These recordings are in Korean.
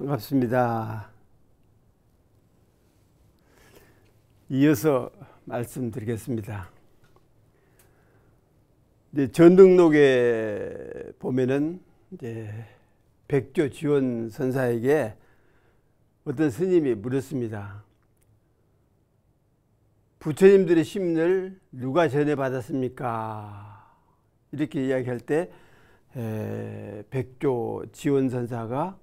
반갑습니다. 이어서 말씀드리겠습니다. 이제 전등록에 보면은 이제 백조 지원 선사에게 어떤 스님이 물었습니다. 부처님들의 심을 누가 전해 받았습니까? 이렇게 이야기할 때 백조 지원 선사가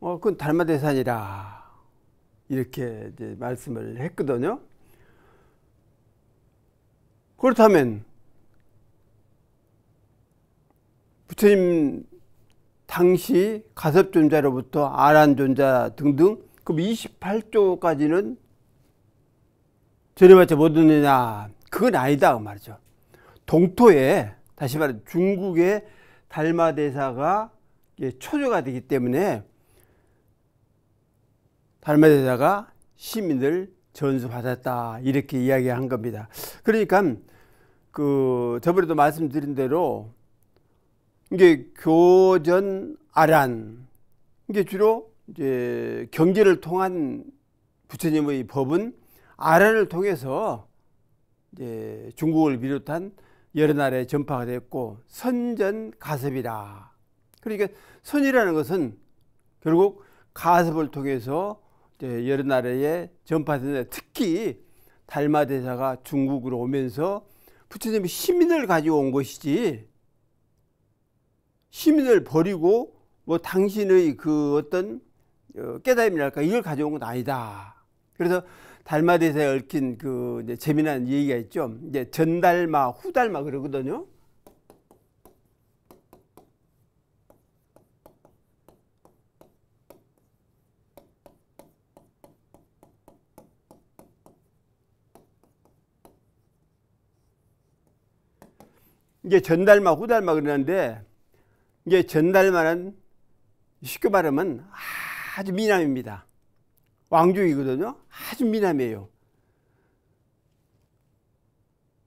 어, 그건 달마대산이라 이렇게 이제 말씀을 했거든요. 그렇다면 부처님 당시 가섭존자로부터 아란존자 등등 그럼 28조까지는 저렴하지 못 얻느냐 그건 아니다 그 말이죠. 동토에 다시 말해 중국의 달마대사가 초조가 되기 때문에 달마대사가 시민들 전수받았다 이렇게 이야기한 겁니다. 그러니까 그 저번에도 말씀드린 대로 이게 교전 아란 이게 주로 이제 경제를 통한 부처님의 법은 아란을 통해서 이제 중국을 비롯한 여러 나라에 전파가 됐고 선전 가섭이라 그러니까 선이라는 것은 결국 가섭을 통해서 예, 여러 나라에 전파되는데 특히 달마 대사가 중국으로 오면서 부처님이 시민을 가지고 온 것이지 시민을 버리고 뭐 당신의 그 어떤 어, 깨달음이랄까 이걸 가져온 건 아니다. 그래서 달마 대사에 얽힌 그 재미난 얘기가 있죠. 이제 전달마, 후달마 그러거든요. 이게 전달마, 후달마 그러는데 이게 전달마는 쉽게 말하면 아주 미남입니다. 왕족이거든요. 아주 미남이에요.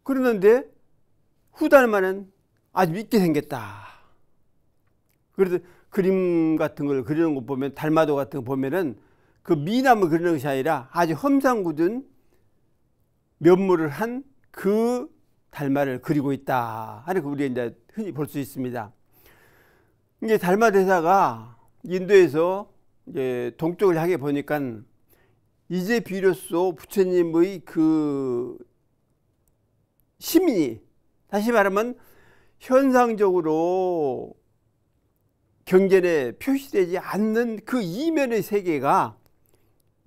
그러는데 후달마는 아주 밉게 생겼다. 그래서 그림 같은 걸 그리는 거 보면 달마도 같은 거 보면은 그 미남을 그리는 것이 아니라 아주 험상궂은 면모를 한그 달마를 그리고 있다 하는 거 그 우리가 이제 흔히 볼 수 있습니다. 이게 달마 대사가 인도에서 이제 동쪽을 향해 보니까 이제 비로소 부처님의 그 시민이 다시 말하면 현상적으로 경전에 표시되지 않는 그 이면의 세계가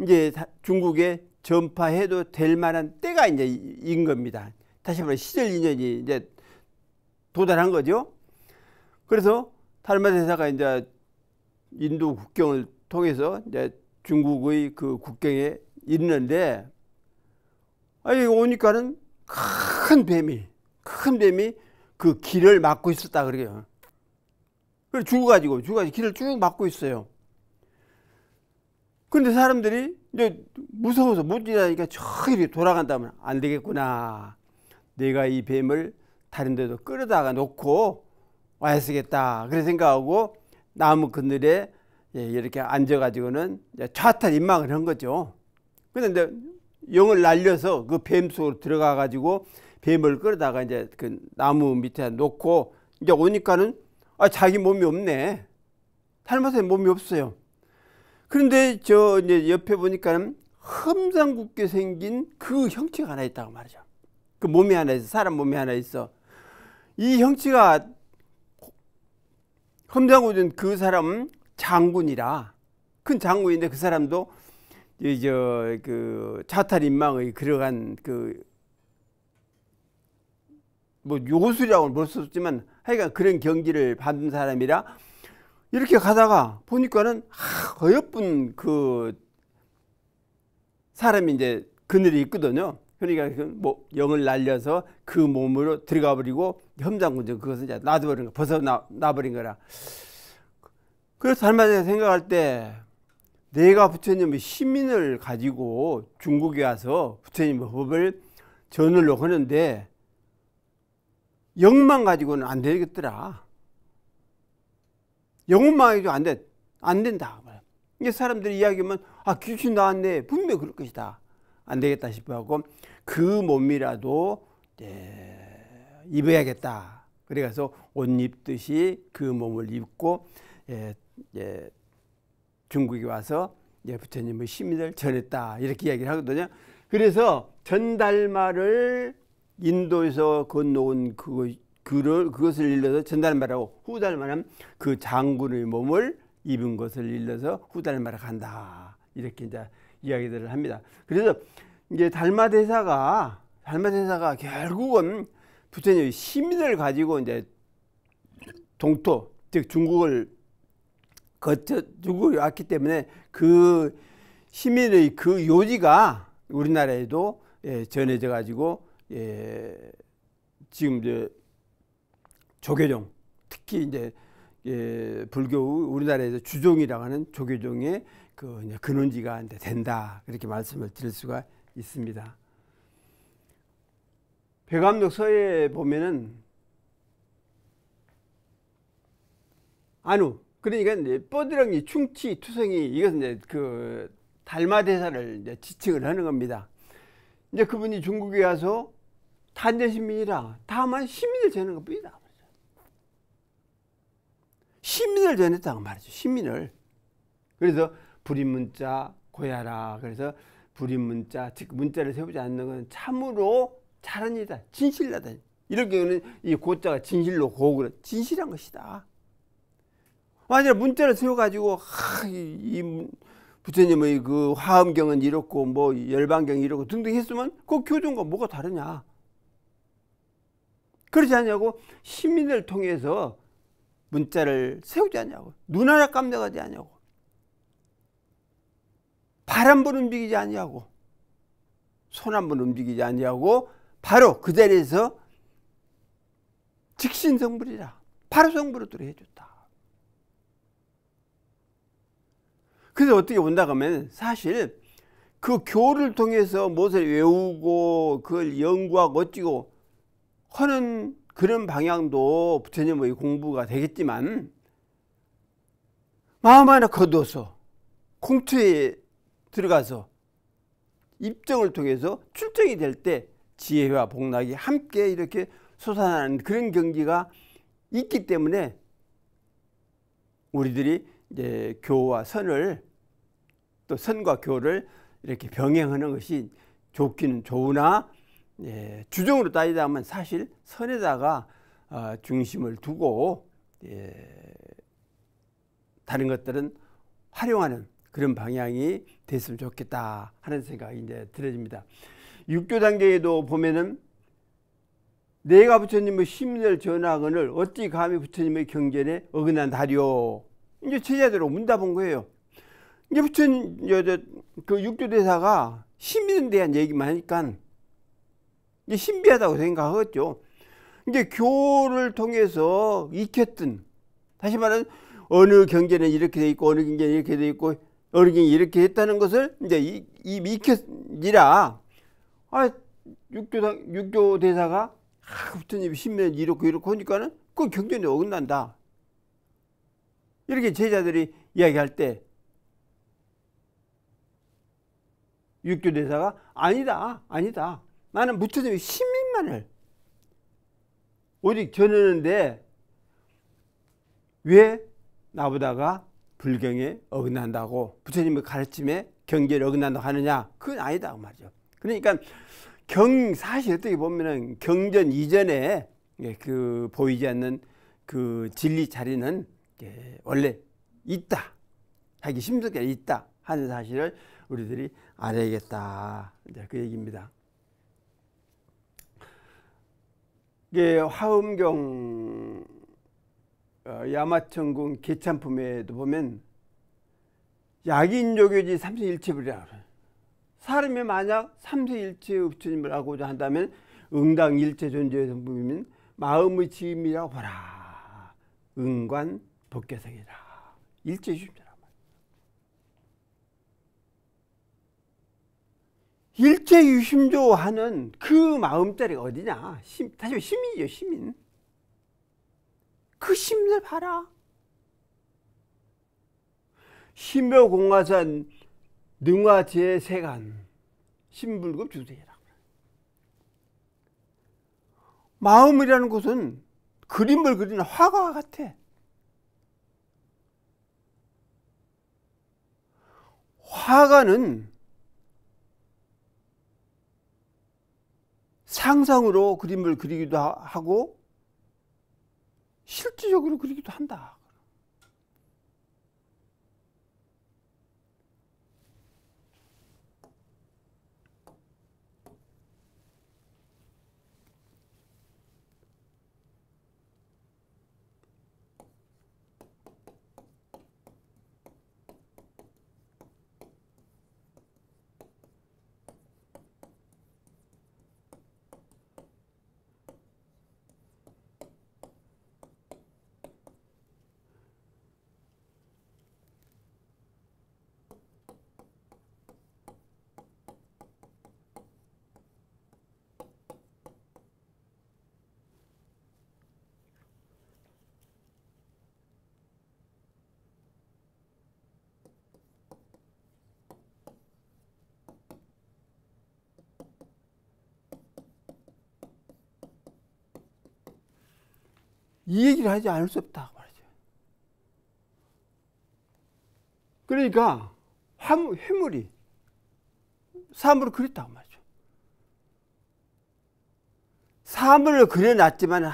이제 중국에 전파해도 될 만한 때가 이제 인 겁니다. 다시 말해 시절 인연이 이제 도달한 거죠. 그래서 달마 대사가 이제 인도 국경을 통해서 이제 중국의 그 국경에 있는데 아니 오니까는 큰 뱀이 큰 뱀이 그 길을 막고 있었다 그래요. 그래 죽어가지고 죽어가지고 길을 쭉 막고 있어요. 그런데 사람들이 이제 무서워서 못 지나니까 저기 돌아간다면 안 되겠구나. 내가 이 뱀을 다른 데도 끌어다가 놓고 와야 쓰겠다. 그래 생각하고 나무 그늘에 예, 이렇게 앉아가지고는 좌탈 임망을 한 거죠. 그런데 영을 날려서 그 뱀 속으로 들어가가지고 뱀을 끌어다가 이제 그 나무 밑에 놓고 이제 오니까는 아, 자기 몸이 없네. 탈모에 몸이 없어요. 그런데 저 이제 옆에 보니까는 험상궂게 생긴 그 형체가 하나 있다고 말이죠. 그 몸이 하나 있어. 사람 몸이 하나 있어. 이 형치가 험장고준 그사람 장군이라 큰 장군인데 그 사람도 이저그 자탈 인망의 그어간 그 뭐 요술이라고는 볼수 없지만 하여간 그런 경기를 받은 사람이라 이렇게 가다가 보니까는 하, 어여쁜 그 사람이 이제 그늘이 있거든요. 그러니까 그 뭐 영을 날려서 그 몸으로 들어가 버리고 험장군전 그것은 이제 놔둬버린 거 벗어나 버린 거라. 그래서 달마제 생각할 때 내가 부처님의 시민을 가지고 중국에 와서 부처님의 법을 전으로 하는데 영만 가지고는 안 되겠더라. 영만 가지고 안 돼. 안 된다. 이게 사람들이 이야기하면 아 귀신 나왔네 분명 그럴 것이다. 안 되겠다 싶어하고그 몸이라도 예, 입어야겠다. 그래서옷 입듯이 그 몸을 입고 예, 예, 중국에 와서 예, 부처님의 심의를 전했다 이렇게 이야기를 하거든요. 그래서 전달마를 인도에서 건너온 그 그를 그것을 일러서 전달마라고 후달마는 그 장군의 몸을 입은 것을 일러서 후달마라 간다 이렇게 이제 이야기들을 합니다. 그래서 이제 달마대사가 달마대사가 결국은 부처님의 시민을 가지고 이제 동토 즉 중국을 거쳐 중국을 왔기 때문에 그 시민의 그 요지가 우리나라에도 예, 전해져 가지고 예, 지금 이제 조계종 특히 이제 예, 불교 우리나라에서 주종이라고 하는 조계종의 그 근원지가 된다 그렇게 말씀을 드릴 수가 있습니다. 배감독 서에 보면은 안우 그러니까 이제 뽀드렁이 충치 투성이 이것은 이제 그 달마 대사를 이제 지칭을 하는 겁니다. 이제 그분이 중국에 와서 탄제 시민이라 다만 시민을 재는 것뿐이다. 시민을 전했다고 말이죠. 시민을. 그래서 불임문자 고야라 그래서 불임문자 즉 문자를 세우지 않는 건 참으로 잘한 일이다 진실하다 이럴 경우는 이 고자가 진실로 고으로 진실한 것이다 만약 문자를 세워가지고 하, 이, 이 부처님의 그 화엄경은 이렇고 뭐 열반경이 이렇고 등등 했으면 그 교정과 뭐가 다르냐 그러지 않냐고 시민을 통해서 문자를 세우지 않냐고 눈알아깜짝가지 않냐고 발한번 움직이지 아니하고 손 한 번 움직이지 아니하고 바로 그 자리에서 즉신 성불이라 바로 성불을 해줬다. 그래서 어떻게 본다 그러면 사실 그 교를 통해서 무엇을 외우고 그걸 연구하고 어찌고 하는 그런 방향도 부처님의 공부가 되겠지만 마음 하나 거둬서 공투에 들어가서 입정을 통해서 출정이 될 때 지혜와 복락이 함께 이렇게 솟아나는 그런 경기가 있기 때문에 우리들이 이제 교와 선을 또 선과 교를 이렇게 병행하는 것이 좋기는 좋으나 예, 주종으로 따지자면 사실 선에다가 어, 중심을 두고 예, 다른 것들은 활용하는 그런 방향이 됐으면 좋겠다 하는 생각이 이제 들어집니다. 육조 단계에도 보면은 내가 부처님의 시을 전하거늘 어찌 감히 부처님의 경전에 어긋난 다리오. 이제 제자대로 문답한 거예요. 이제 부처님 그 육조 대사가 시민에 대한 얘기만 하니까 이제 신비하다고 생각하겠죠. 이제 교를 통해서 익혔던 다시 말하면 어느 경제는 이렇게 돼 있고 어느 경제는 이렇게 돼 있고 어르신이 이렇게 했다는 것을 이제 이, 이 믿겠니라. 아, 육교당, 육교 대사가 하, 부처님 신면 이렇고 이렇고 하니까는 그 경전이 어긋난다. 이렇게 제자들이 이야기할 때 육교 대사가 아니다, 아니다. 나는 부처님의 신민만을 오직 전하는데 왜 나보다가 불경에 어긋난다고 부처님의 가르침에 경계를 어긋난다고 하느냐? 그건 아니다 그 말이죠. 그러니까 경 사실 어떻게 보면은 경전 이전에 예, 그 보이지 않는 그 진리 자리는 예, 원래 있다 하기 힘들게 있다 하는 사실을 우리들이 알아야겠다 이제 그 얘기입니다. 이게 예, 화엄경 어, 야마천궁 기찬품에도 보면 약인조교지 삼세일체불이라고 그래요. 사람이 만약 삼세일체 업주님을 하고자 한다면 응당일체 존재의 성품이면 마음의 지임이라고 보라. 응관 법계성이라. 일체 주심이라. 일체 유심조 하는 그 마음자리가 어디냐? 심, 다시 시민이죠, 시민. 그 힘을 봐라. 심묘 공화산 능화 제세간 신불급 주제라. 마음이라는 것은 그림을 그리는 화가 같아. 화가는 상상으로 그림을 그리기도 하고 실질적으로 그러기도 한다. 이 얘기를 하지 않을 수 없다 그러니까 회물이 사물을 그렸다고 말이죠. 사물을 그려놨지만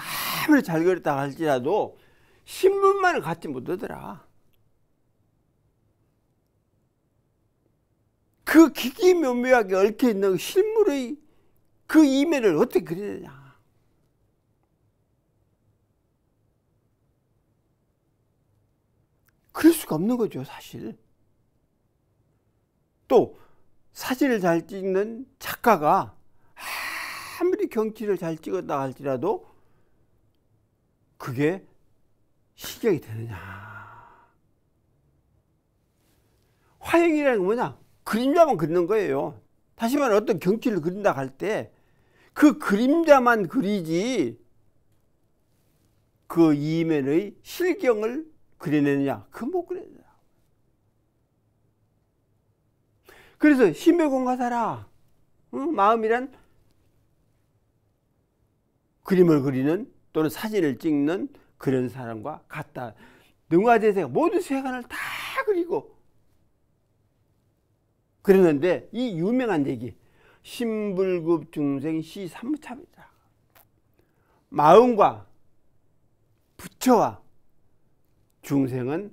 아무리 잘 그렸다 할지라도 신분만을 갖지 못하더라. 그 기기묘묘하게 얽혀있는 실물의 그 이면을 어떻게 그려야 되냐. 수가 없는 거죠, 사실. 또 사진을 잘 찍는 작가가 아무리 경치를 잘 찍었다 할지라도 그게 시경이 되느냐. 화형이라는 건 뭐냐? 그림자만 그리는 거예요. 다시 말해 어떤 경치를 그린다 할 때 그 그림자만 그리지 그 이면의 실경을 그려내느냐? 그못 뭐 그려내냐. 그래서 심의 공과사라. 응? 마음이란 그림을 그리는 또는 사진을 찍는 그런 사람과 같다. 능화재생 모든 세간을 다 그리고 그러는데 이 유명한 얘기 신불급 중생 시삼무참이다. 마음과 부처와 중생은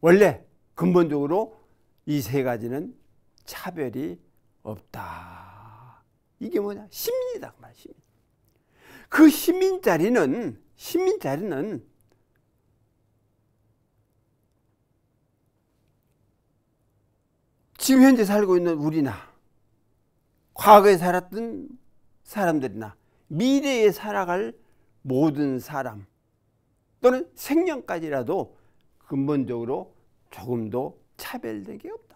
원래 근본적으로 이 세 가지는 차별이 없다. 이게 뭐냐? 시민이다. 그 시민. 그 시민 자리는 시민 자리는 지금 현재 살고 있는 우리나 과거에 살았던 사람들이나 미래에 살아갈 모든 사람 또는 생명까지라도 근본적으로 조금도 차별된 게 없다.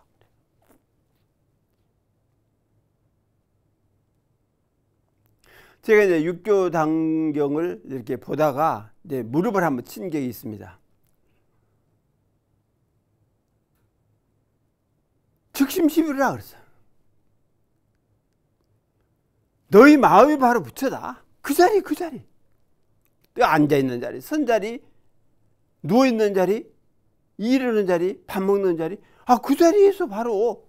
제가 이제 육교 당경을 이렇게 보다가 이제 무릎을 한번 친 적이 있습니다. 즉심 시비라 그랬어 너희 마음이 바로 부처다. 그 자리, 그 자리. 또 그 앉아있는 자리, 선 자리, 누워있는 자리, 이르는 자리, 밥 먹는 자리, 아, 그 자리에서 바로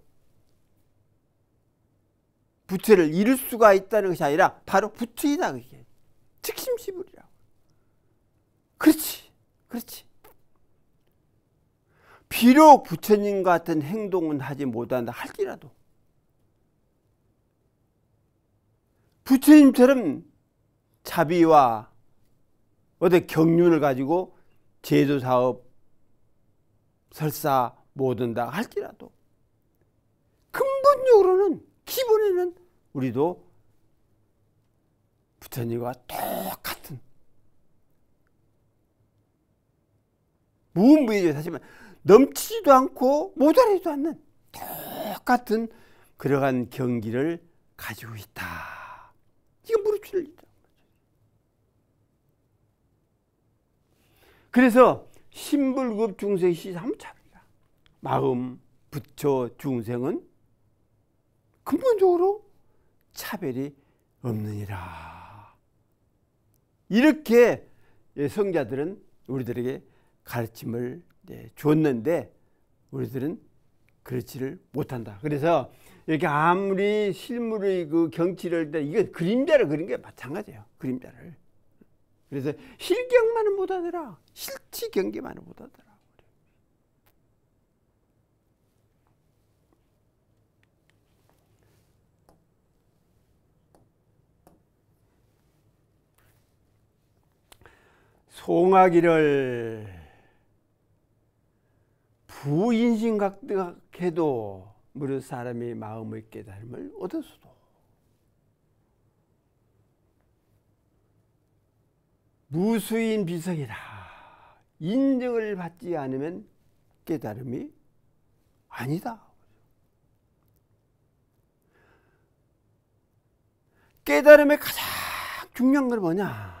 부채를 잃을 수가 있다는 것이 아니라 바로 부채이다, 그게. 즉심시불이라고. 그렇지, 그렇지. 비록 부처님 같은 행동은 하지 못한다 할지라도 부처님처럼 자비와 어디 경륜을 가지고 제조 사업, 설사, 모든다 할지라도 근본적으로는 기본에는 우리도 부처님과 똑같은 무음부예죠 사실은 넘치지도 않고 모자라지도 않는 똑같은 그러한 경기를 가지고 있다. 이거 무릎 꿇는 일이다. 그래서 신불급 중생 시삼차입니다. 마음, 부처, 중생은 근본적으로 차별이 없느니라. 이렇게 성자들은 우리들에게 가르침을 네, 줬는데 우리들은 그렇지를 못한다. 그래서 이렇게 아무리 실물의 그 경치를 이거 그림자를 그린 게 마찬가지예요. 그림자를. 그래서 실경만은 못하더라. 실치 경계만은 못하더라. 송아기를 부인신각해도 무릇 사람이 마음을 깨달음을 얻었어도 무수인 비석이라 인정을 받지 않으면 깨달음이 아니다. 깨달음의 가장 중요한 건 뭐냐?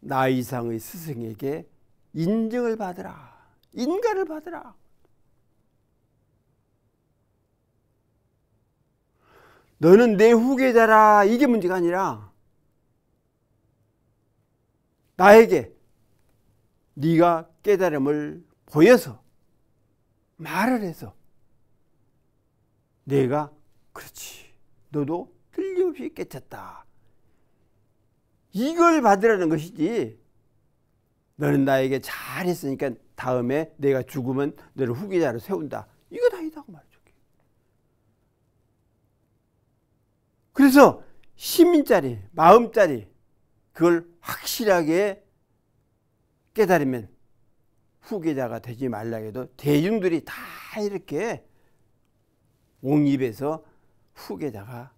나 이상의 스승에게 인정을 받으라. 인가를 받으라. 너는 내 후계자라. 이게 문제가 아니라 나에게 네가 깨달음을 보여서 말을 해서 내가 그렇지 너도 틀림없이 깨쳤다 이걸 받으라는 것이지 너는 나에게 잘했으니까 다음에 내가 죽으면 너를 후계자로 세운다 이건 아니다고 말이죠 그래서 시민자리마음자리 그걸 확실하게 깨달으면 후계자가 되지 말라 해도 대중들이 다 이렇게 옹입에서 후계자가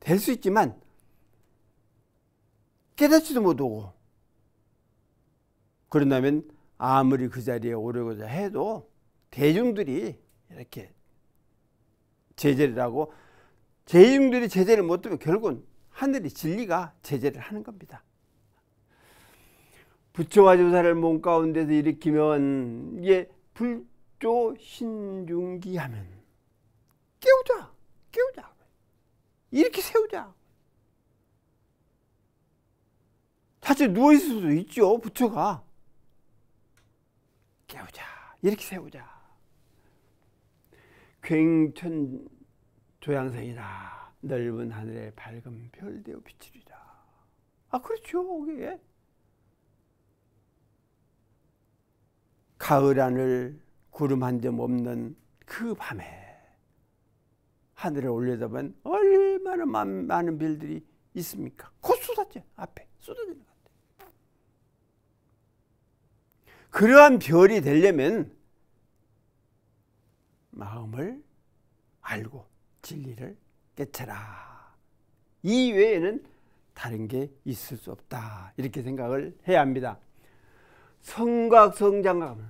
될 수 있지만 깨닫지도 못하고 그런다면 아무리 그 자리에 오려고자 해도 대중들이 이렇게 제재를 하고 대중들이 제재를 못하면 결국은 하늘이 진리가 제재를 하는 겁니다. 부처와 조사를 몸 가운데서 일으키면 이 불조 신중기하면 깨우자 깨우자 이렇게 세우자 사실 누워있을 수도 있죠 부처가 깨우자 이렇게 세우자 괭천 조양생이라 넓은 하늘에 밝은 별대어 비치리라 아 그렇죠 그게 가을 하늘 구름 한 점 없는 그 밤에 하늘에 올려다보면 얼마나 많은 별들이 있습니까? 곧 쏟아져 앞에 쏟아지는 것 같아요. 그러한 별이 되려면 마음을 알고 진리를 깨쳐라. 이외에는 다른 게 있을 수 없다. 이렇게 생각을 해야 합니다. 성각 성장감 을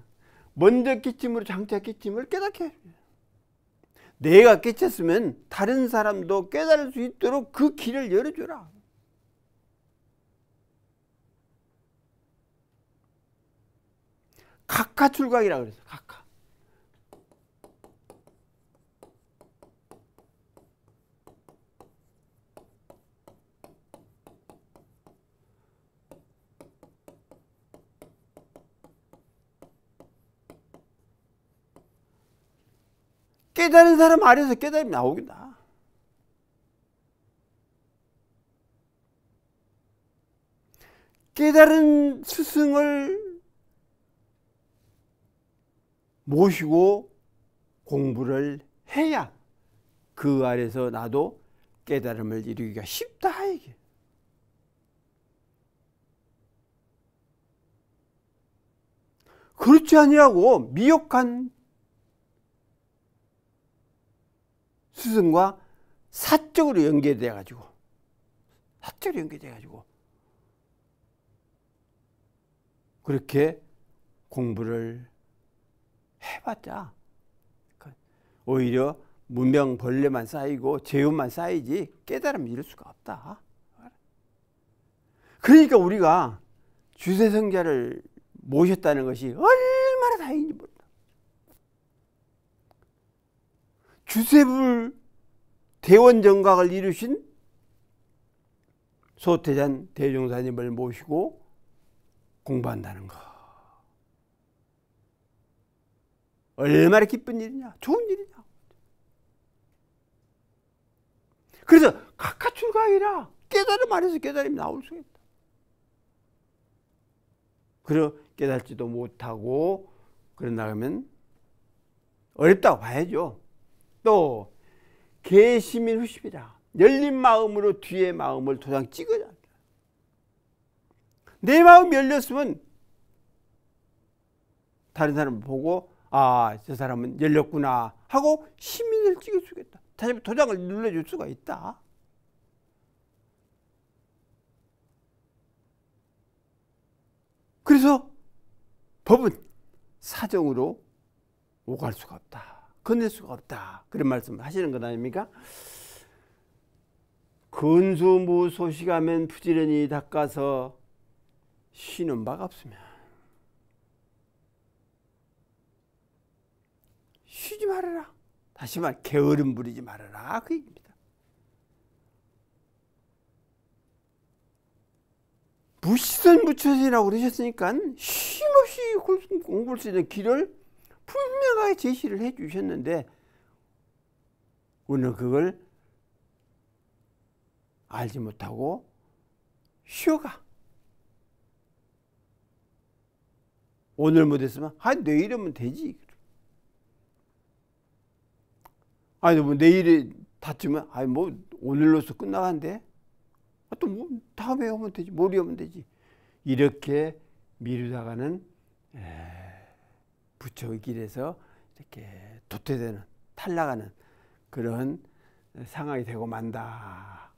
먼저 끼침으로 장차 끼침을 깨닫게 해요. 내가 깨쳤으면 다른 사람도 깨달을 수 있도록 그 길을 열어주라. 각하출각이라고 그랬어. 각하. 깨달은 사람 아래서 깨달음이 나오겠다 깨달은 스승을 모시고 공부를 해야 그 아래서 나도 깨달음을 이루기가 쉽다 이게. 그렇지 아니라고 미혹한 수승과 사적으로 연계돼 가지고 사적으로 연계돼 가지고 그렇게 공부를 해봤자 그 오히려 문명 벌레만 쌓이고 재움만 쌓이지 깨달음 이 이룰 수가 없다. 그러니까 우리가 주세성자를 모셨다는 것이 얼마나 다행인지 모르 주세불 대원정각을 이루신 소태잔 대종사님을 모시고 공부한다는 거. 얼마나 기쁜 일이냐. 좋은 일이냐. 그래서 각하출각이라 깨달음 안에서 깨달음이 나올 수 있다. 그러 깨달지도 못하고 그런다 하면 어렵다고 봐야죠. 또 개시민 후십이라 열린 마음으로 뒤의 마음을 도장 찍어야 내마음 열렸으면 다른 사람 보고 아 저 사람은 열렸구나 하고 시민을 찍을 수있다 다시 도장을 눌러줄 수가 있다. 그래서 법은 사정으로 오갈 수가 없다. 건넬 수가 없다. 그런 말씀을 하시는 것 아닙니까? 근수무 소식하면 부지런히 닦아서 쉬는 바가 없으면 쉬지 말아라. 다시 말 게으름 부리지 말아라. 그 얘기입니다. 무시선 무처지라고 그러셨으니까 쉼없이 공부할 수 있는 길을 분명하게 제시를 해 주셨는데 우리는 그걸 알지 못하고 쉬어가. 오늘 못했으면 뭐 아 내일이면 되지. 아니 뭐 내일에 다치면 아니 뭐 오늘로서 끝나간대. 아, 또뭐 다음에 하면 되지. 모레 하면 되지. 이렇게 미루다가는 에이. 부처의 길에서 이렇게 도태되는 탈락하는 그런 상황이 되고 만다.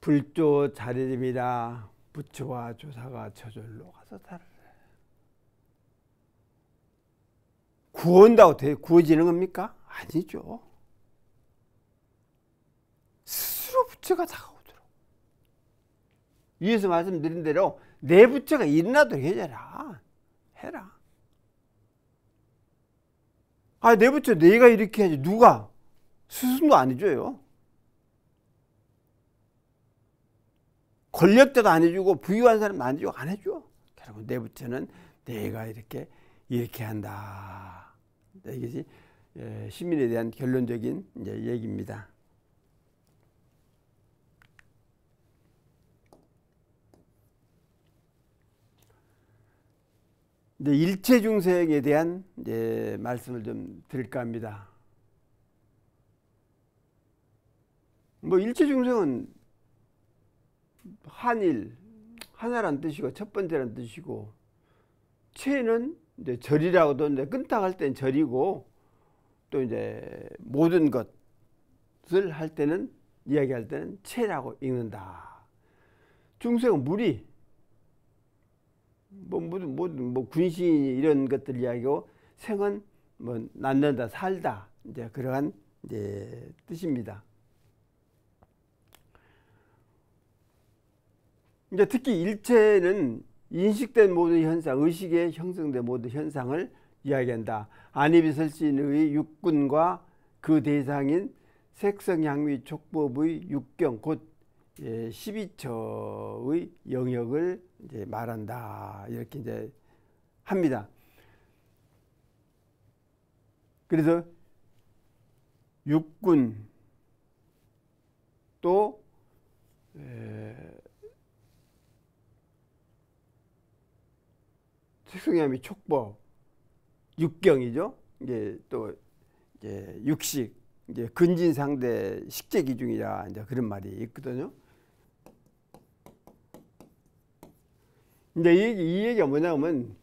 불조 자리됨이라 부처와 조사가 저절로 가서 다르래. 구원다고 돼 구워지는 겁니까? 아니죠. 스스로 부처가 다가오도록. 위에서 말씀드린 대로 내 부처가 일어나도록 해라 해라. 아, 내부터 내가 이렇게 해야지. 누가? 스승도 안 해줘요. 권력자도 안 해주고 부유한 사람도 안 해주고 안 해줘. 결국 내부터는 내가 이렇게 이렇게 한다. 네, 이것이 예, 시민에 대한 결론적인 얘기입니다. 이제 일체 중생에 대한 이제 말씀을 좀 드릴까 합니다. 뭐 일체 중생은 한일 하나란 뜻이고 첫 번째란 뜻이고 체는 이제 절이라고도 이제 끈탁 할 때는 절이고 또 이제 모든 것을 할 때는 이야기할 때는 체라고 읽는다. 중생은 물이 뭐, 뭐, 뭐, 뭐 군신 이런 것들 이야기고 생은 뭐 낳는다 살다 이제 그러한 이제 뜻입니다. 이제 특히 일체는 인식된 모든 현상, 의식에 형성된 모든 현상을 이야기한다. 안입이설신의 육군과 그 대상인 색성향미 촉법의 육경 곧 예, 12처의 영역을 이제 말한다 이렇게 이제 합니다. 그래서 육군 또 에, 색성함이 촉법 육경이죠. 이제 또 이제 육식 이제 근진상대 식재 기중이라 이제 그런 말이 있거든요. 근데 이, 이 얘기가 뭐냐면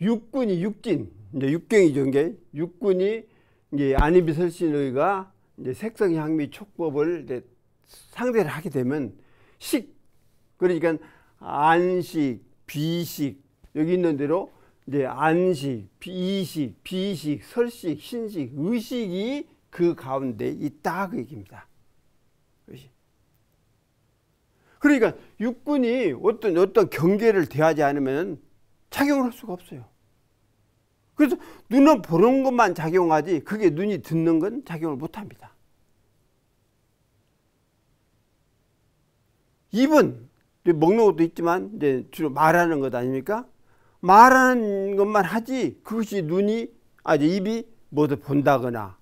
육군이 육진 이제 육경이죠. 이게 육군이 이제 안희비 설신의가 이제 색성 향미 촉법을 이제 상대를 하게 되면 식 그러니까 안식 비식 여기 있는 대로 이제 안식 비식 비식 설식 신식 의식이 그 가운데 있다 그 얘기입니다. 의식. 그러니까 육군이 어떤 어떤 경계를 대하지 않으면 작용을 할 수가 없어요. 그래서 눈을 보는 것만 작용하지 그게 눈이 듣는 건 작용을 못 합니다. 입은 먹는 것도 있지만 이제 주로 말하는 것 아닙니까? 말하는 것만 하지 그것이 눈이 아 입이 뭐든 본다거나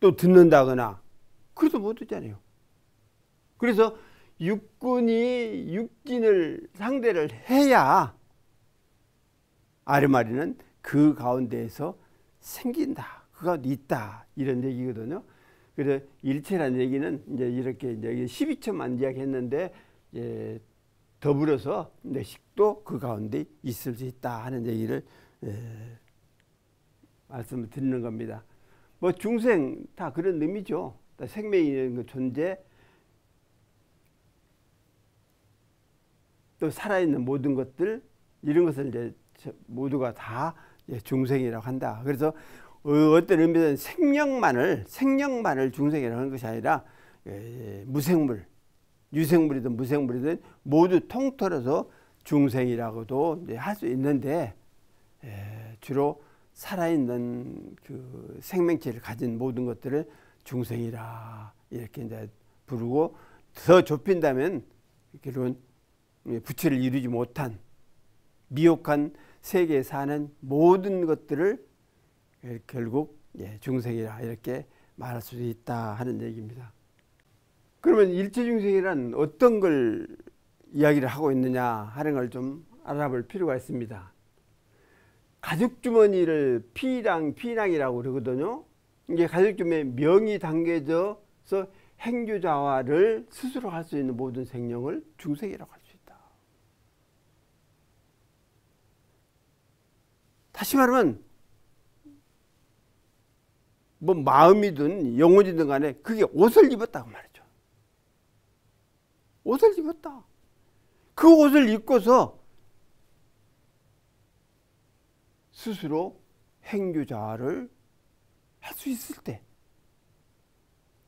또 듣는다거나 그래서 못 듣잖아요. 그래서 육군이 육진을 상대를 해야 아르마리는 그 가운데에서 생긴다. 그가 있다. 이런 얘기거든요. 그래서 일체란 얘기는 이제 이렇게 이제 12천만 이야기했는데 예, 더불어서 내 식도 그 가운데 있을 수 있다 하는 얘기를 예, 말씀을 드리는 겁니다. 뭐 중생 다 그런 의미죠. 생명이라는 그 존재 또 살아있는 모든 것들 이런 것을 이제 모두가 다 중생이라고 한다. 그래서 어, 어떤 의미에서는 생명만을 생명만을 중생이라고 하는 것이 아니라 예, 무생물, 유생물이든 무생물이든 모두 통틀어서 중생이라고도 할 수 있는데 예, 주로 살아있는 그 생명체를 가진 모든 것들을 중생이라 이렇게 이제 부르고 더 좁힌다면 결론 예, 부채를 이루지 못한 미혹한 세계에 사는 모든 것들을 예, 결국 예, 중생이라 이렇게 말할 수 있다 하는 얘기입니다. 그러면 일체중생이란 어떤 걸 이야기를 하고 있느냐 하는 걸 좀 알아볼 필요가 있습니다. 가죽주머니를 피랑 피랑이라고 그러거든요. 이게 가죽주머니 명이 담겨져서 행주자화를 스스로 할 수 있는 모든 생명을 중생이라고 다시 말하면 뭐 마음이든 영혼이든 간에 그게 옷을 입었다고 말이죠. 옷을 입었다. 그 옷을 입고서 스스로 행교자를할 수 있을 때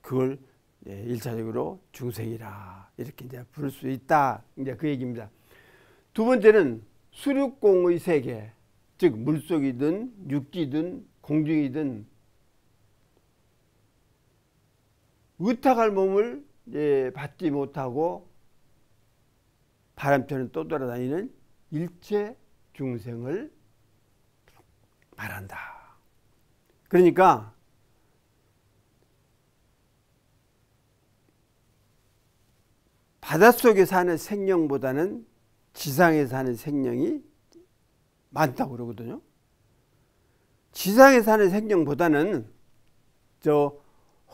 그걸 일차적으로 중생이라 이렇게 이제 부를 수 있다. 이제 그 얘기입니다. 두 번째는 수륙공의 세계. 즉 물속이든 육지든 공중이든 의탁할 몸을 예, 받지 못하고 바람처럼 떠돌아다니는 일체 중생을 말한다. 그러니까 바닷속에 사는 생명보다는 지상에 사는 생명이 많다고 그러거든요. 지상에 사는 생명보다는 저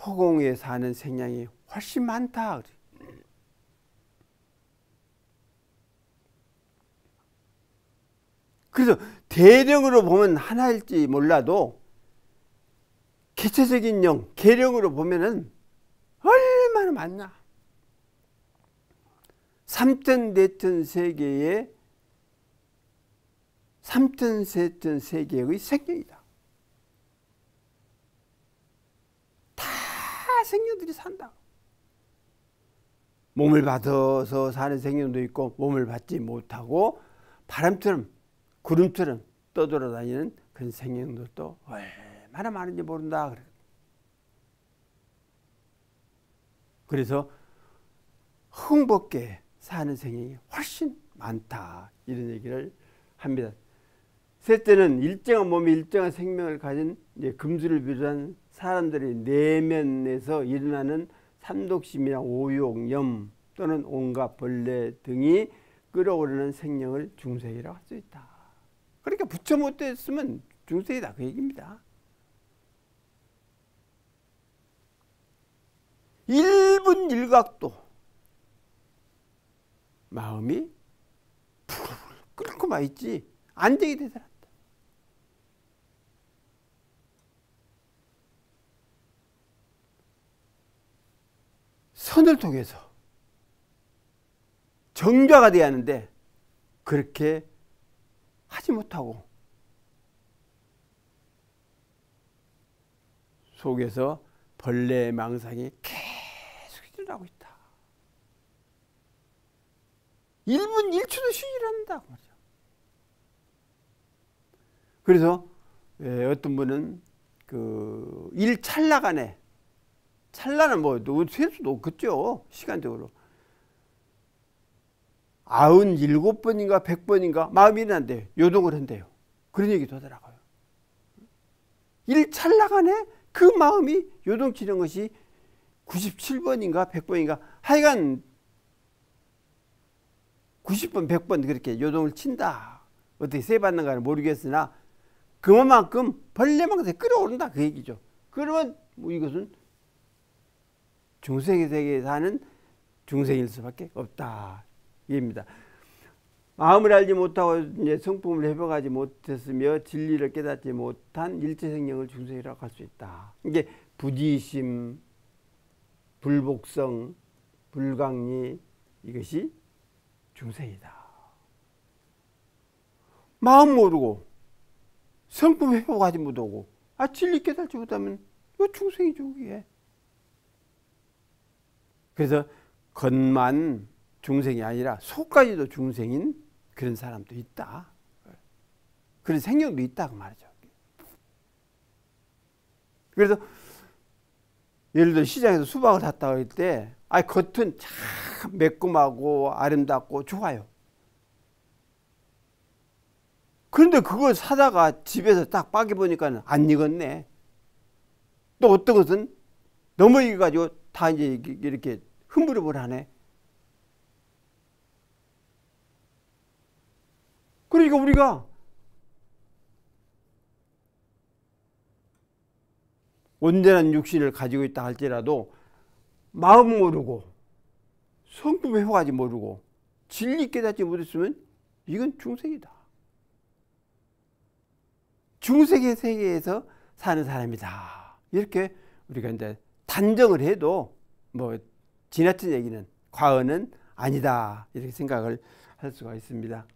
허공에 사는 생명이 훨씬 많다. 그래서 대령으로 보면 하나일지 몰라도 개체적인 영, 계령으로 보면은 얼마나 많나. 3천, 4천 세계의 삼튼 세튼 세계의 생명이다. 다 생명들이 산다. 몸을 받아서 사는 생명도 있고 몸을 받지 못하고 바람처럼 구름처럼 떠돌아다니는 그런 생명들도 얼마나 많은지 모른다. 그래서 흥복게 사는 생명이 훨씬 많다. 이런 얘기를 합니다. 셋째는 일정한 몸에 일정한 생명을 가진 금수를 비롯한 사람들의 내면에서 일어나는 삼독심이나 오욕, 염 또는 온갖 벌레 등이 끌어오르는 생명을 중생이라고 할 수 있다. 그러니까 부처 못됐으면 중생이다 그 얘기입니다. 일분 일각도 마음이 부글부글 끓고 마 있지 안정이 되더라. 선을 통해서 정자가 돼야 하는데 그렇게 하지 못하고 속에서 벌레의 망상이 계속 일어나고 있다. 1분 1초도 쉬지 않는다. 그래서 예, 어떤 분은 그 일 찰나간에 찰나는 뭐셀 수도 없겠죠. 시간적으로. 아흔 일곱 번인가 백 번인가 마음이 난데 요동을 한대요. 그런 얘기도 하더라고요. 일 찰나간에 네? 그 마음이 요동치는 것이 97번인가 100번인가 하여간 90번 100번 그렇게 요동을 친다. 어떻게 세받는가는 모르겠으나 그만큼 벌레만큼 끌어오른다 그 얘기죠. 그러면 뭐 이것은 중생의 세계에 사는 중생일 수밖에 없다. 입니다. 마음을 알지 못하고 이제 성품을 회복하지 못했으며 진리를 깨닫지 못한 일체 생명을 중생이라고 할 수 있다. 이게 부지심, 불복성, 불강리 이것이 중생이다. 마음 모르고 성품 회복하지 못하고 아 진리 깨닫지 못하면 이 중생이죠 그게. 그래서 겉만 중생이 아니라 속까지도 중생인 그런 사람도 있다. 그런 생명도 있다 고 말이죠. 그래서 예를 들어 시장에서 수박을 샀다 고할 때, 아이 겉은 참 매콤하고 아름답고 좋아요. 그런데 그걸 사다가 집에서 딱 빠게 보니까 안 익었네. 또 어떤 것은 넘어 익어가지고 다 이제 이렇게 흠부어을 하네. 그러니까 우리가 온전한 육신을 가지고 있다 할지라도 마음 모르고 성품 회화하지 모르고 진리 깨닫지 못했으면 이건 중생이다. 중생의 세계에서 사는 사람이다. 이렇게 우리가 이제 단정을 해도 뭐 지나친 얘기는 과언은 아니다 이렇게 생각을 할 수가 있습니다.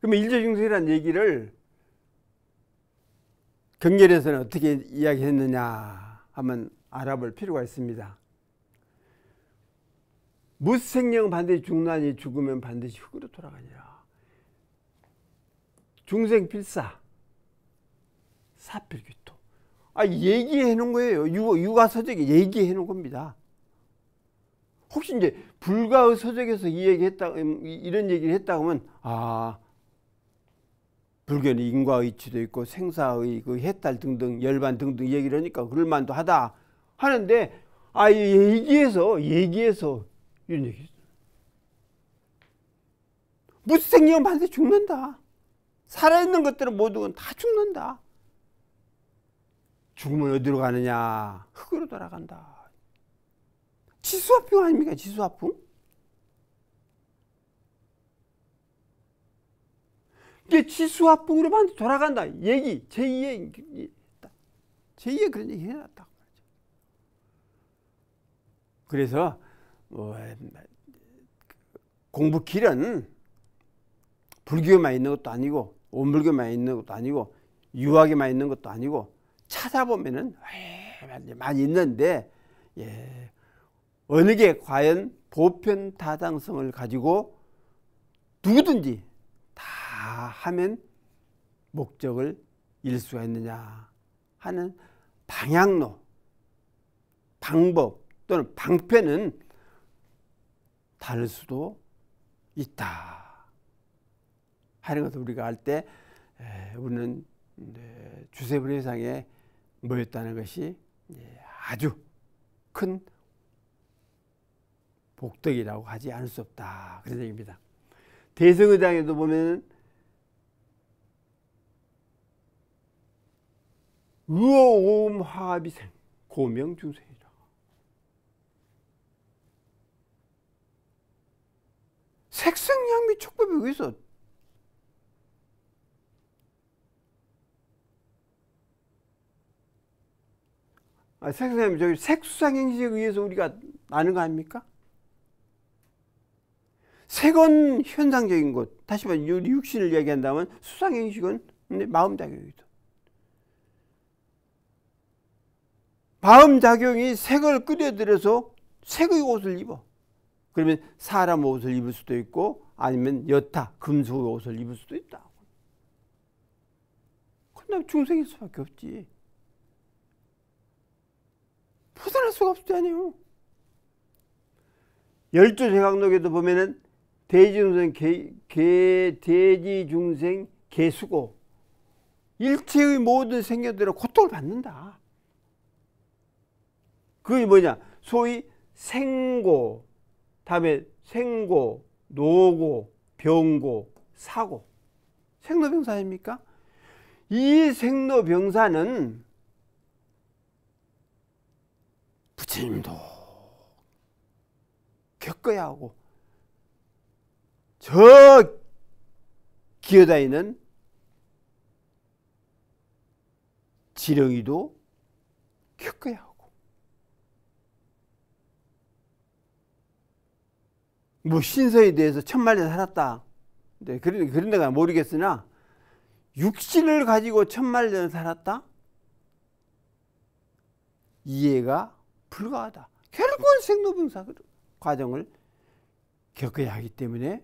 그러 일조중생이라는 얘기를 경계에서는 어떻게 이야기했느냐 하면 알아볼 필요가 있습니다. 무생령 반드시 죽나니 죽으면 반드시 흙으로 돌아가니라. 중생필사 사필귀토 아 얘기해 놓은 거예요 육아 서적에 얘기해 놓은 겁니다 혹시 이제 불가의 서적에서 이 얘기했다 음, 이런 얘기를 했다 고 하면 아 불교는 인과의치도 있고 생사의 그 해탈 등등 열반 등등 얘기를 하니까 그럴만도 하다 하는데 아 얘기해서 얘기해서 이런 얘기 무생명 슨 반드시 죽는다 살아있는 것들은 모두 다 죽는다. 죽으면 어디로 가느냐? 흙으로 돌아간다. 지수화풍 아닙니까? 지수화풍? 이게 지수화풍으로만 돌아간다. 얘기, 제2의, 제2의 그런 얘기 해놨다. 그래서, 뭐, 공부 길은 불교만 있는 것도 아니고 오물교만 있는 것도 아니고 유학에만 있는 것도 아니고 찾아보면은 많이 있는데 예, 어느 게 과연 보편 타당성을 가지고 누구든지 다 하면 목적을 잃을 수가 있느냐 하는 방향로, 방법 또는 방편은 다를 수도 있다. 하는 것을 우리가 알때 우리는 주세분 회상에 모였다는 것이 아주 큰 복덕이라고 하지 않을 수 없다 그런 얘기입니다. 대성의장에도 보면 의오음 화합이생 고명중생이라 색성양미 촉법에 의해서 아, 생각 저기 색수상행시에 의해서 우리가 나는 거 아닙니까? 색은 현상적인 것. 다시 말해 육신을 얘기한다면 수상행식은 마음 작용이죠. 마음 작용이 색을 끌어들여서 색의 옷을 입어. 그러면 사람 옷을 입을 수도 있고 아니면 여타 금속의 옷을 입을 수도 있다. 그럼 중생일 수밖에 없지. 할 수가 없을 때 아니에요. 열두 제각록에도 보면은 대지중생 개, 개 대지중생 개수고 일체의 모든 생겨들은 고통을 받는다. 그게 뭐냐? 소위 생고, 다음에 생고, 노고, 병고, 사고. 생로병사 아니까이 생로병사는 부처님도 겪어야 하고 저 기어다니는 지렁이도 겪어야 하고 뭐 신서에 대해서 천만년 살았다 네, 그런, 그런 데가 모르겠으나 육신을 가지고 천만년 살았다 이해가 불가하다. 결국은 생로병사 과정을 겪어야 하기 때문에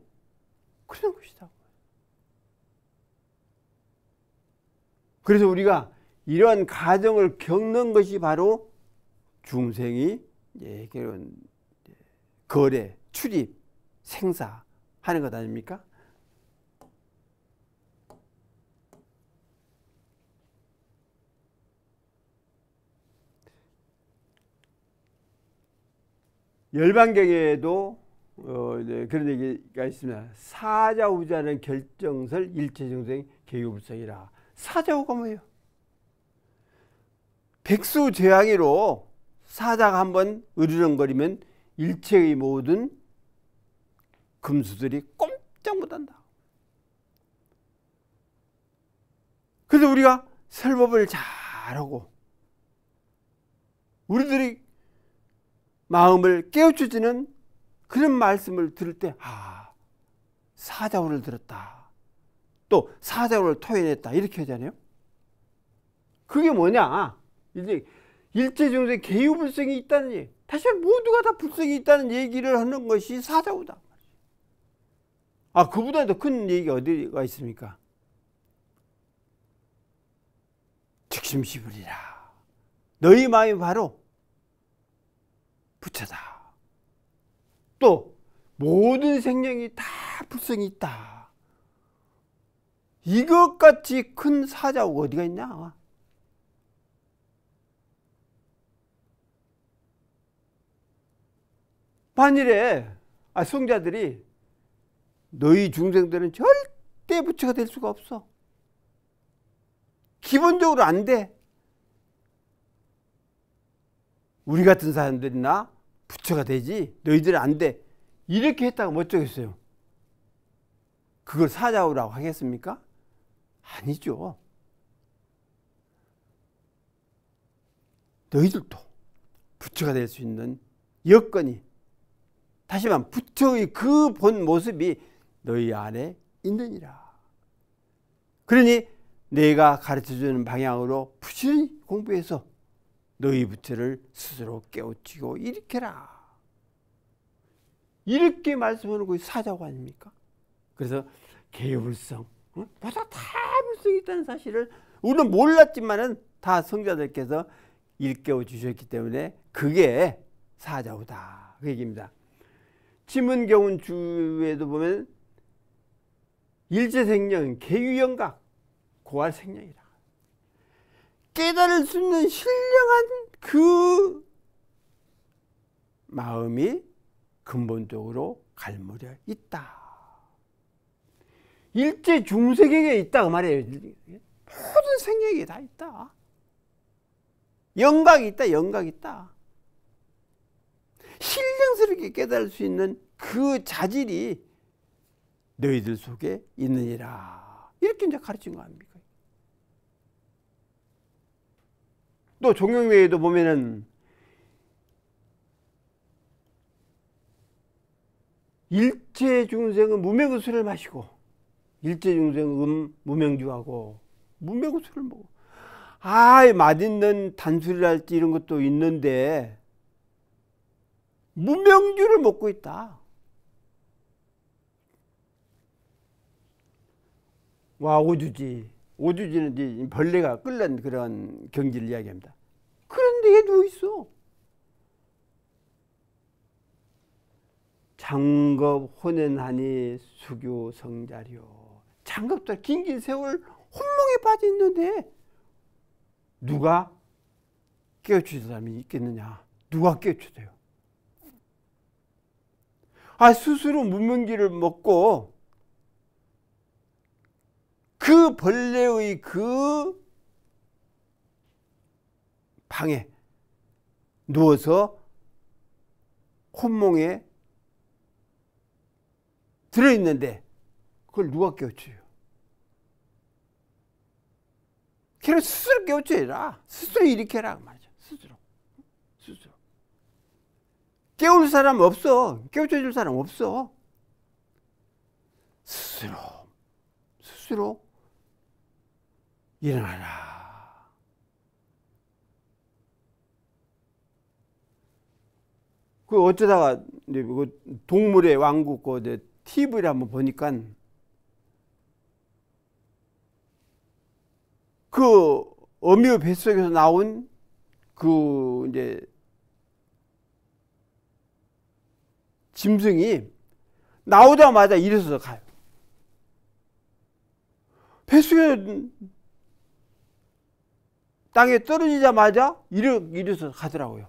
그런 것이다. 그래서 우리가 이러한 가정을 겪는 것이 바로 중생이 결혼, 거래, 출입, 생사하는 것 아닙니까? 열방경에도 어, 네, 그런 얘기가 있습니다. 사자우자는 결정설 일체중생 개유불성이라. 사자우가 뭐예요? 백수재앙이로 사자가 한 번 으르렁거리면 일체의 모든 금수들이 꼼짝 못한다. 그래서 우리가 설법을 잘하고 우리들이 마음을 깨우쳐지는 그런 말씀을 들을 때, 아, 사자원을 들었다. 또 사자원을 토해냈다. 이렇게 하잖아요. 그게 뭐냐? 이제 일제정세 개유불성이 있다는 얘기. 다시 모두가 다 불성이 있다는 얘기를 하는 것이 사자우다. 아, 그보다 더 큰 얘기가 어디가 있습니까? 즉심시불이라. 너희 마음이 바로 부처다. 또 모든 생명이 다 불성이 있다. 이것같이 큰사자 어디가 있냐? 만일에 아, 성자들이 너희 중생들은 절대 부처가 될 수가 없어. 기본적으로 안 돼. 우리 같은 사람들이나 부처가 되지 너희들은 안 돼. 이렇게 했다가 멋쩍겠어요 그걸 사자우라고 하겠습니까? 아니죠. 너희들도 부처가 될 수 있는 여건이 다시 말 부처의 그 본 모습이 너희 안에 있느니라. 그러니 내가 가르쳐주는 방향으로 부지런히 공부해서 너희 부채를 스스로 깨우치고 일으켜라. 이렇게 말씀하는 것이 사자고 아닙니까? 그래서 개울성, 보다 다 물성이 있다는 사실을 우리는 몰랐지만은 다 성자들께서 일깨워 주셨기 때문에 그게 사자우다. 그 얘기입니다. 지문경운 주에도 보면 일제생명은 유영각 고할생명이라. 깨달을 수 있는 신령한 그 마음이 근본적으로 갈무려 있다. 일제 중세계에 있다 그말이요 모든 생명이 다 있다. 영각이 있다. 영각이 있다. 신령스럽게 깨달을 수 있는 그 자질이 너희들 속에 있느니라. 이렇게 이제 가르친 거 아닙니까? 또종영외에도 보면은 일체 중생은 무명의 술을 마시고 일체 중생은 무명주하고 무명의 술을 먹어. 아, 맛있는 단술이랄지 이런 것도 있는데 무명주를 먹고 있다. 와, 우주지. 오두지는 벌레가 끓는 그런 경지를 이야기합니다. 그런데 얘 누워있어. 장겁 혼연하니 수교 성자리 장겁도 긴긴 세월 혼몽에 빠져 있는데 누가 깨워주는 사람이 있겠느냐? 누가 깨워주세요? 아 스스로 문명기를 먹고 그 벌레의 그 방에 누워서 혼몽에 들어있는데 그걸 누가 깨우치요? 걔를 스스로 깨우쳐라. 스스로 일으켜라. 그 말이 스스로. 스스로. 깨울 사람 없어. 깨우쳐줄 사람 없어. 스스로. 스스로 일어나라. 그 어쩌다가 뭐 동물의 왕국 그 TV를 한번 보니까 그 어미의 뱃속에서 나온 그 이제 짐승이 나오자마자 이래서 가요. 뱃속에 땅에 떨어지자마자 이러, 이래서 가더라고요.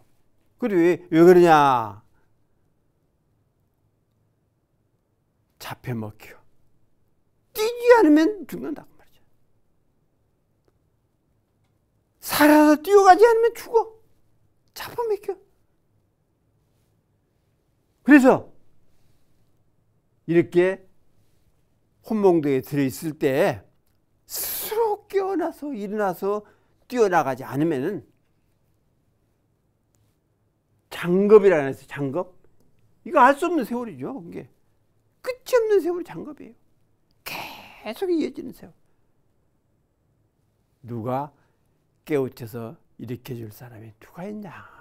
그리 왜, 왜 그러냐? 잡혀먹혀. 뛰지 않으면 죽는다고 말이죠. 살아서 뛰어가지 않으면 죽어. 잡혀먹혀. 그래서 이렇게 혼몽도에 들어있을 때 스스로 깨어나서 일어나서 뛰어나가지 않으면은 장겁이라는 해서 장겁 이거 알 수 없는 세월이죠. 이게 끝이 없는 세월이 장겁이에요. 계속 이어지는 세월. 누가 깨우쳐서 일으켜줄 사람이 누가 있냐?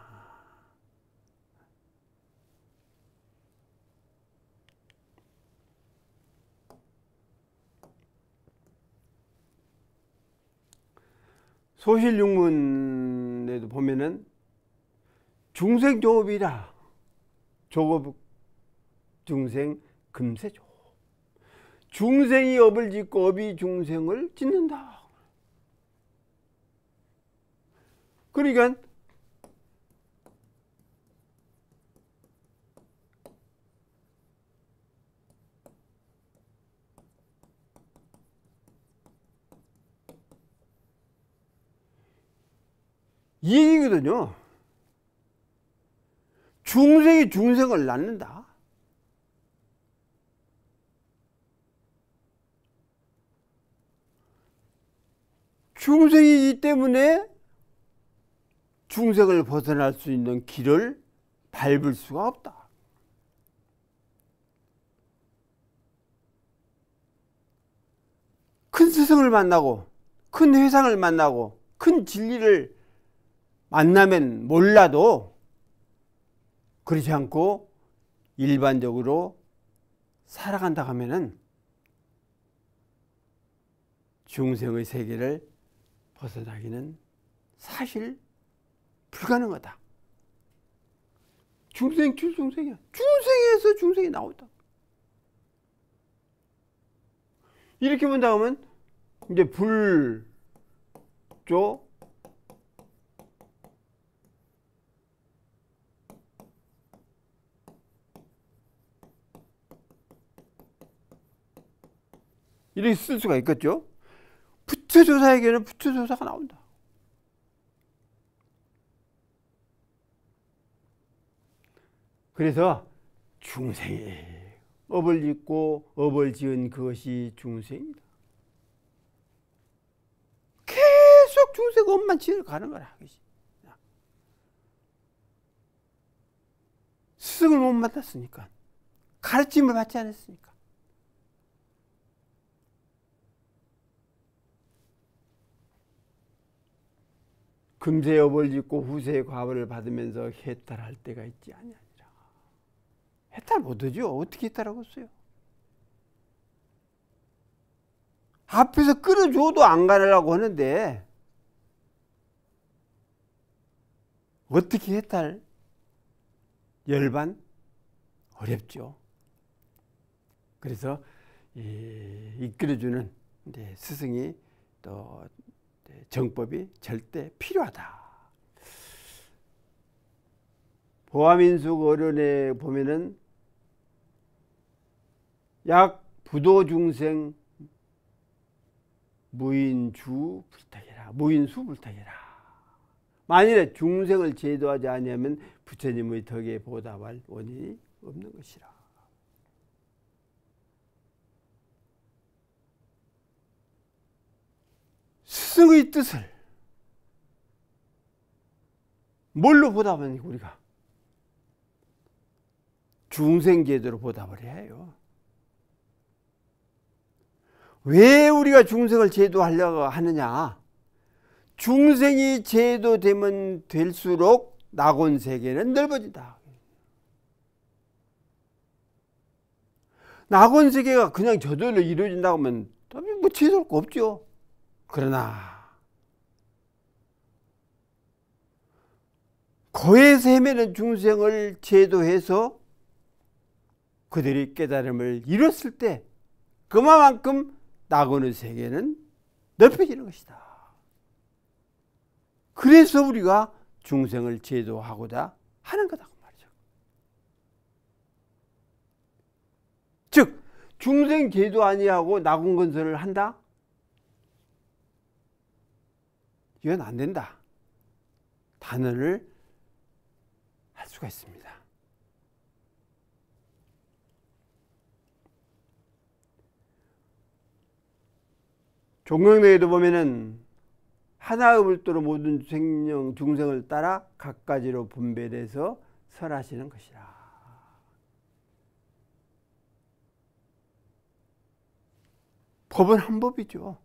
소실육문에도 보면은 중생조업이라 조업 중생 금세조 중생이 업을 짓고 업이 중생을 짓는다 그러니까 이 얘기거든요. 중생이 중생을 낳는다. 중생이기 때문에 중생을 벗어날 수 있는 길을 밟을 수가 없다. 큰 스승을 만나고 큰 회상을 만나고 큰 진리를 만나면 몰라도 그렇지 않고 일반적으로 살아간다 하면은 중생의 세계를 벗어나기는 사실 불가능하다. 중생, 중생이야. 중생에서 중생이 나온다. 이렇게 본다면 이제 불조 이렇게 쓸 수가 있겠죠. 부채조사에게는 부채조사가 나온다. 그래서 중생이 업을 짓고 업을 지은 그것이 중생이다. 계속 중생 업만 지어 가는 거라. 스승을 못 만났으니까 가르침을 받지 않았으니까 금세 업을 짓고 후세의 과보를 받으면서 해탈할 때가 있지 아니라 해탈 못하죠. 어떻게 해탈하고 어요 앞에서 끌어줘도 안 가려고 하는데 어떻게 해탈? 열반? 어렵죠. 그래서 이끌어주는 스승이 또 정법이 절대 필요하다. 보아민숙 어련에 보면은 약 부도중생 무인주 불탁이라 무인수 불탁이라 만일에 중생을 제도하지 아니하면 부처님의 덕에 보답할 원인이 없는 것이라 스승의 뜻을 뭘로 보답하니 우리가? 중생제도로 보답을 해요. 왜 우리가 중생을 제도하려고 하느냐? 중생이 제도되면 될수록 낙원 세계는 넓어진다. 낙원 세계가 그냥 저절로 이루어진다고 하면 뭐 제도할 거 없죠. 그러나 거에서 헤매는 중생을 제도해서 그들이 깨달음을 이뤘을 때 그만큼 나원는 세계는 넓혀지는 것이다. 그래서 우리가 중생을 제도하고자 하는 거다. 말이죠. 즉 중생 제도 아니하고 낙원 건설을 한다? 이건 안 된다. 단언을 할 수가 있습니다. 종경내에도 보면은 하나의 물도로 모든 생명 중생을 따라 각가지로 분별해서 설하시는 것이라. 법은 한 법이죠.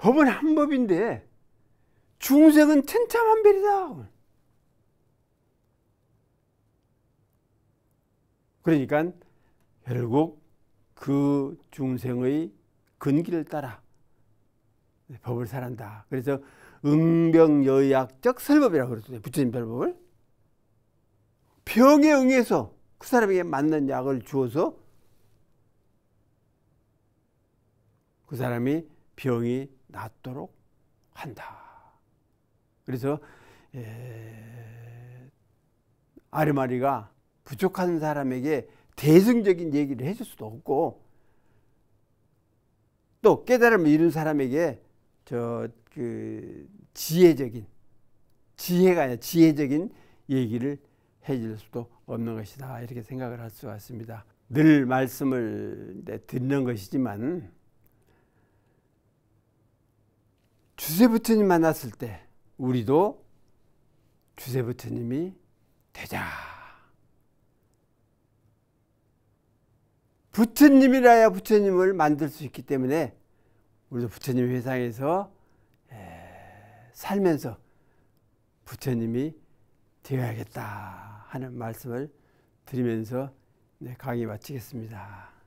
법은 한 법인데 중생은 천차만별이다. 그러니까 결국 그 중생의 근기를 따라 법을 살한다. 그래서 응병여약적 설법이라고 그랬어요. 부처님 설법을. 병에 응해서 그 사람에게 맞는 약을 주어서 그 사람이 병이 낫도록 한다. 그래서 에... 아르마리가 부족한 사람에게 대승적인 얘기를 해줄 수도 없고 또 깨달음을 잃은 사람에게 저 그 지혜적인 지혜가 아니라 지혜적인 얘기를 해줄 수도 없는 것이다 이렇게 생각을 할 수가 있습니다. 늘 말씀을 듣는 것이지만 주세부처님 만났을 때 우리도 주세부처님이 되자. 부처님이라야 부처님을 만들 수 있기 때문에 우리도 부처님 회상에서 살면서 부처님이 되어야겠다 하는 말씀을 드리면서 네, 강의 마치겠습니다.